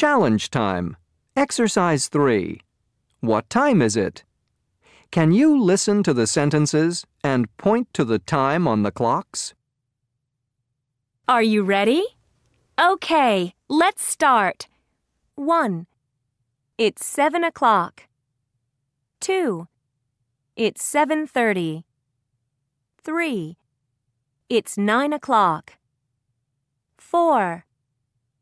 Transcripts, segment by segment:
Challenge time. Exercise 3. What time is it? Can you listen to the sentences and point to the time on the clocks? Are you ready? Okay, let's start. 1. It's 7 o'clock. 2. It's 7.30. 3. It's 9 o'clock. 4.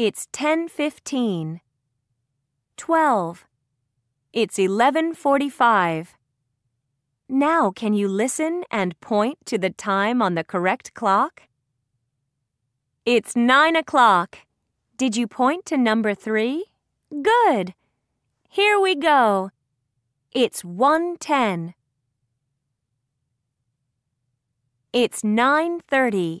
It's 10:15. 12. It's 11:45. Now can you listen and point to the time on the correct clock? It's 9 o'clock. Did you point to number 3? Good. Here we go. It's 1:10. It's 9:30.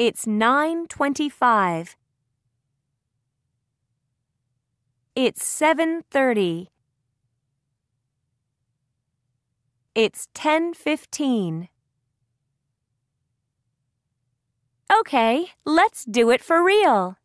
It's 9:25. It's 7:30. It's 10:15. Okay, let's do it for real.